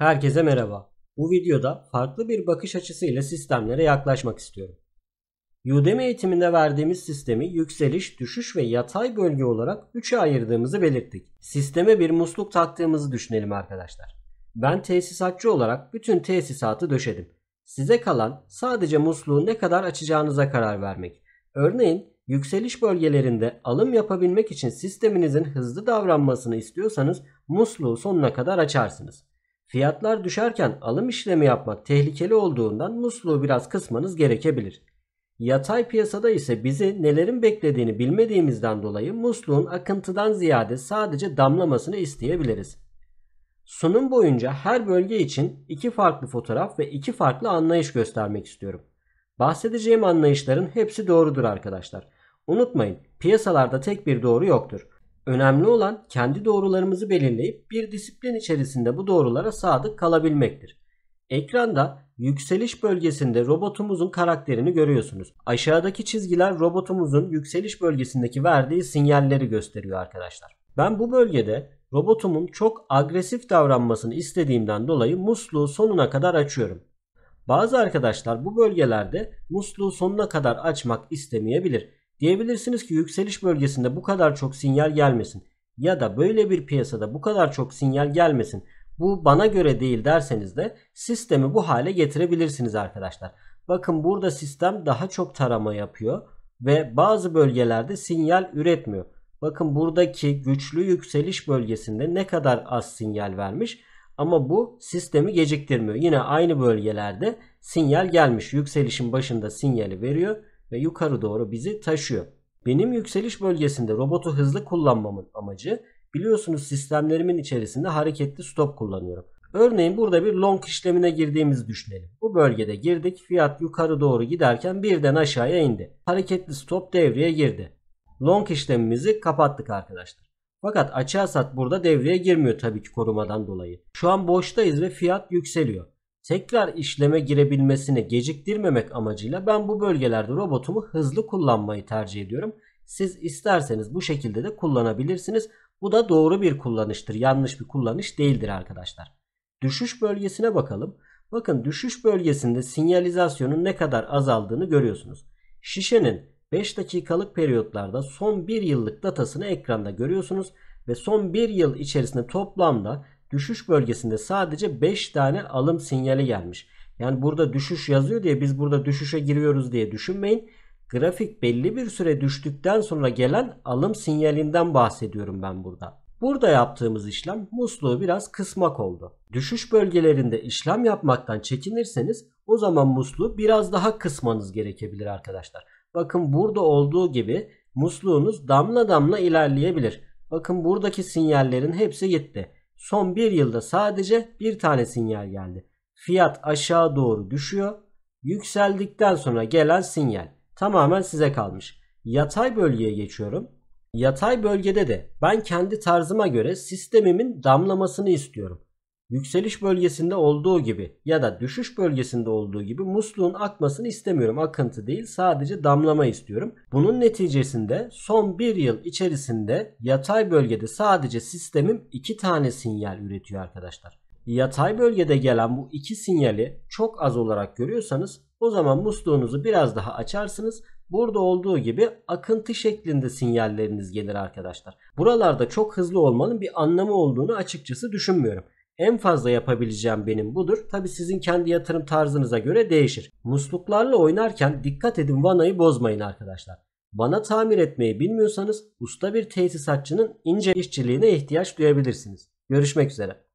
Herkese merhaba. Bu videoda farklı bir bakış açısıyla sistemlere yaklaşmak istiyorum. Udemy eğitiminde verdiğimiz sistemi yükseliş, düşüş ve yatay bölge olarak 3'e ayırdığımızı belirttik. Sisteme bir musluk taktığımızı düşünelim arkadaşlar. Ben tesisatçı olarak bütün tesisatı döşedim. Size kalan sadece musluğu ne kadar açacağınıza karar vermek. Örneğin yükseliş bölgelerinde alım yapabilmek için sisteminizin hızlı davranmasını istiyorsanız musluğu sonuna kadar açarsınız. Fiyatlar düşerken alım işlemi yapmak tehlikeli olduğundan musluğu biraz kısmanız gerekebilir. Yatay piyasada ise bizi nelerin beklediğini bilmediğimizden dolayı musluğun akıntıdan ziyade sadece damlamasını isteyebiliriz. Sunum boyunca her bölge için iki farklı fotoğraf ve iki farklı anlayış göstermek istiyorum. Bahsedeceğim anlayışların hepsi doğrudur arkadaşlar. Unutmayın piyasalarda tek bir doğru yoktur. Önemli olan kendi doğrularımızı belirleyip bir disiplin içerisinde bu doğrulara sadık kalabilmektir. Ekranda yükseliş bölgesinde robotumuzun karakterini görüyorsunuz. Aşağıdaki çizgiler robotumuzun yükseliş bölgesindeki verdiği sinyalleri gösteriyor arkadaşlar. Ben bu bölgede robotumun çok agresif davranmasını istediğimden dolayı musluğu sonuna kadar açıyorum. Bazı arkadaşlar bu bölgelerde musluğu sonuna kadar açmak istemeyebilir Diyebilirsiniz ki yükseliş bölgesinde bu kadar çok sinyal gelmesin ya da böyle bir piyasada bu kadar çok sinyal gelmesin. Bu bana göre değil derseniz de sistemi bu hale getirebilirsiniz arkadaşlar. Bakın burada sistem daha çok tarama yapıyor ve bazı bölgelerde sinyal üretmiyor. Bakın buradaki güçlü yükseliş bölgesinde ne kadar az sinyal vermiş ama bu sistemi geciktirmiyor. Yine aynı bölgelerde sinyal gelmiş. Yükselişin başında sinyali veriyor ve yukarı doğru bizi taşıyor. Benim yükseliş bölgesinde robotu hızlı kullanmamın amacı biliyorsunuz sistemlerimin içerisinde hareketli stop kullanıyorum. Örneğin burada bir long işlemine girdiğimizi düşünelim. Bu bölgede girdik. Fiyat yukarı doğru giderken birden aşağıya indi. Hareketli stop devreye girdi. Long işlemimizi kapattık arkadaşlar. Fakat açığa sat burada devreye girmiyor tabii ki korumadan dolayı. Şu an boştayız ve fiyat yükseliyor tekrar işleme girebilmesini geciktirmemek amacıyla ben bu bölgelerde robotumu hızlı kullanmayı tercih ediyorum. Siz isterseniz bu şekilde de kullanabilirsiniz. Bu da doğru bir kullanıştır. Yanlış bir kullanış değildir arkadaşlar. Düşüş bölgesine bakalım. Bakın düşüş bölgesinde sinyalizasyonun ne kadar azaldığını görüyorsunuz. Şişenin 5 dakikalık periyotlarda son 1 yıllık datasını ekranda görüyorsunuz ve son 1 yıl içerisinde toplamda düşüş bölgesinde sadece 5 tane alım sinyali gelmiş. Yani burada düşüş yazıyor diye biz burada düşüşe giriyoruz diye düşünmeyin. Grafik belli bir süre düştükten sonra gelen alım sinyalinden bahsediyorum ben burada. Burada yaptığımız işlem musluğu biraz kısmak oldu. Düşüş bölgelerinde işlem yapmaktan çekinirseniz o zaman musluğu biraz daha kısmanız gerekebilir arkadaşlar. Bakın burada olduğu gibi musluğunuz damla damla ilerleyebilir. Bakın buradaki sinyallerin hepsi gitti. Son bir yılda sadece bir tane sinyal geldi. Fiyat aşağı doğru düşüyor. Yükseldikten sonra gelen sinyal tamamen size kalmış. Yatay bölgeye geçiyorum. Yatay bölgede de ben kendi tarzıma göre sistemimin damlamasını istiyorum yükseliş bölgesinde olduğu gibi ya da düşüş bölgesinde olduğu gibi musluğun akmasını istemiyorum. Akıntı değil sadece damlama istiyorum. Bunun neticesinde son bir yıl içerisinde yatay bölgede sadece sistemim iki tane sinyal üretiyor arkadaşlar. Yatay bölgede gelen bu iki sinyali çok az olarak görüyorsanız o zaman musluğunuzu biraz daha açarsınız Burada olduğu gibi akıntı şeklinde sinyalleriniz gelir arkadaşlar. Buralarda çok hızlı olmanın bir anlamı olduğunu açıkçası düşünmüyorum. En fazla yapabileceğim benim budur. Tabi sizin kendi yatırım tarzınıza göre değişir. Musluklarla oynarken dikkat edin vanayı bozmayın arkadaşlar. Vana tamir etmeyi bilmiyorsanız usta bir tesisatçının ince işçiliğine ihtiyaç duyabilirsiniz. Görüşmek üzere.